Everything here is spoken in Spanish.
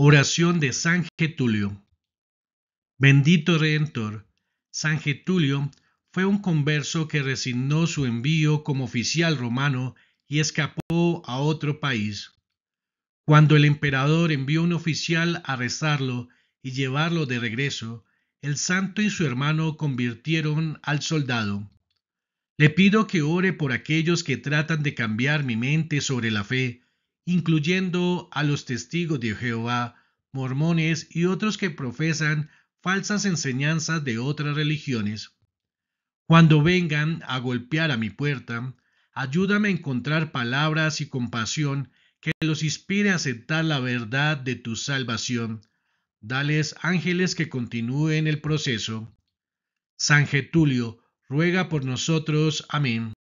Oración de San Getulio. Bendito Redentor, San Getulio fue un converso que resignó su envío como oficial romano y escapó a otro país. Cuando el emperador envió un oficial a rezarlo y llevarlo de regreso, el santo y su hermano convirtieron al soldado. Le pido que ore por aquellos que tratan de cambiar mi mente sobre la fe incluyendo a los testigos de Jehová, mormones y otros que profesan falsas enseñanzas de otras religiones. Cuando vengan a golpear a mi puerta, ayúdame a encontrar palabras y compasión que los inspire a aceptar la verdad de tu salvación. Dales ángeles que continúen el proceso. San Getulio, ruega por nosotros. Amén.